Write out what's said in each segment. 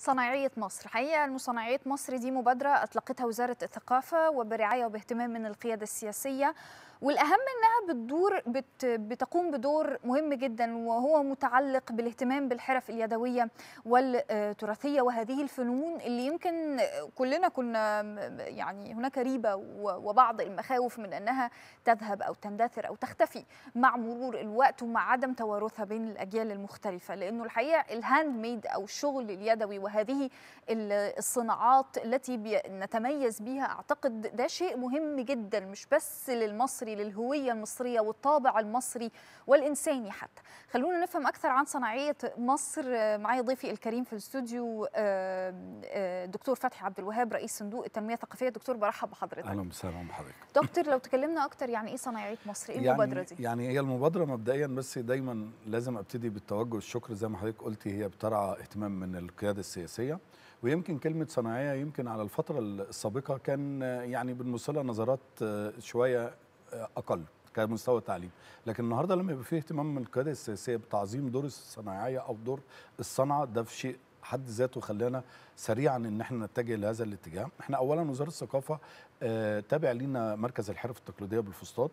صناعية مصر حقيقة المصنعية مصر دي مبادرة أطلقتها وزارة الثقافة وبرعاية وباهتمام من القيادة السياسية والأهم أنها بتدور بت بتقوم بدور مهم جدا وهو متعلق بالاهتمام بالحرف اليدوية والتراثية وهذه الفنون اللي يمكن كلنا كنا يعني هناك ريبة وبعض المخاوف من أنها تذهب أو تندثر أو تختفي مع مرور الوقت ومع عدم توارثها بين الأجيال المختلفة لأنه الحقيقة الهاند ميد أو الشغل اليدوي وهذه الصناعات التي نتميز بها أعتقد ده شيء مهم جدا مش بس للمصري للهوية المصرية والطابع المصري والإنساني حتى خلونا نفهم أكثر عن صناعية مصر معايا ضيفي الكريم في الاستوديو دكتور فتحي عبد الوهاب رئيس صندوق التنميه الثقافيه دكتور برحب بحضرتك اهلا وسهلا بحضرتك دكتور لو تكلمنا اكتر يعني ايه صنايعيه مصر ايه يعني المبادره دي يعني هي المبادره مبدئيا بس دايما لازم ابتدي بالتوجه الشكر زي ما حضرتك قلتي هي بترعى اهتمام من القياده السياسيه ويمكن كلمة صناعية يمكن على الفترة السابقة كان يعني بنوصلها نظرات آه، شوية آه، أقل كمستوى التعليم لكن النهارده لما يبقى فيه اهتمام من القياده السياسيه بتعظيم دور الصناعيه او دور الصنعه ده في شيء حد ذاته خلانا سريعا ان احنا نتجه لهذا الاتجاه احنا اولا وزاره الثقافه آه، تابع لينا مركز الحرف التقليديه بالفسطاط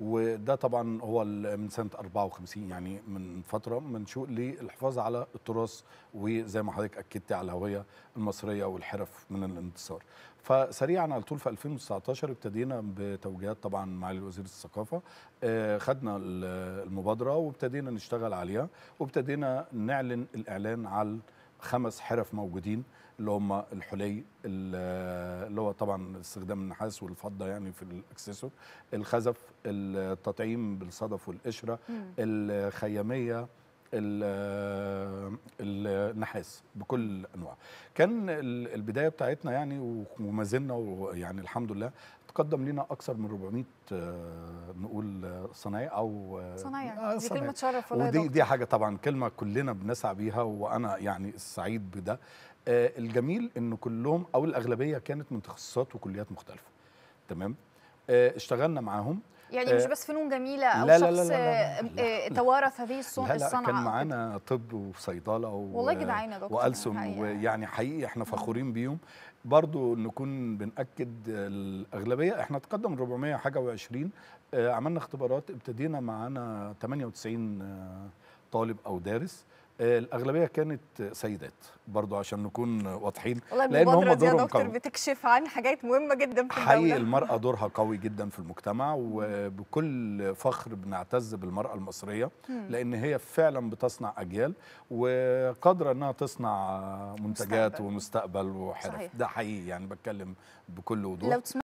وده طبعا هو من سنه 54 يعني من فتره منشوء للحفاظ على التراث وزي ما حضرتك اكدت على الهويه المصريه والحرف من الانتصار فسريعا على طول في 2019 ابتدينا بتوجيهات طبعا معالي وزير الثقافه آه، خدنا المبادره وابتدينا نشتغل عليها وابتدينا نعلن الاعلان على خمس حرف موجودين اللي هم الحلي اللي هو طبعا استخدام النحاس والفضه يعني في الاكسسوار الخزف التطعيم بالصدف والقشره الخياميه النحاس بكل انواعه كان البدايه بتاعتنا يعني وما زلنا يعني الحمد لله تقدم لنا اكثر من 400 آه، نقول آه، صنايع او آه، صنايع دي كلمه تشرف والله ودي دي حاجه طبعا كلمه كلنا بنسعى بيها وانا يعني سعيد بده الجميل ان كلهم او الاغلبيه كانت من تخصصات وكليات مختلفه تمام اشتغلنا معاهم يعني آه، مش بس فنون جميله او لا شخص لا لا لا لا آه، لا. توارث آه، هذه الصنعه لا لا كان معانا طب وصيدله و... والله جدعانه دكتور والسن ويعني حقيقي احنا فخورين بيهم برضو نكون بنأكد الأغلبية احنا تقدم 400 حاجة عملنا اختبارات ابتدينا معانا 98 طالب او دارس آه، الاغلبيه كانت سيدات برضو عشان نكون واضحين والله لان هم دورهم يا دكتور بتكشف عن حاجات مهمه جدا في الدوله حقيقي المراه دورها قوي جدا في المجتمع وبكل فخر بنعتز بالمراه المصريه لان هي فعلا بتصنع اجيال وقادره انها تصنع منتجات مستقبل. ومستقبل وحرف صحيح. ده حقيقي يعني بتكلم بكل وضوح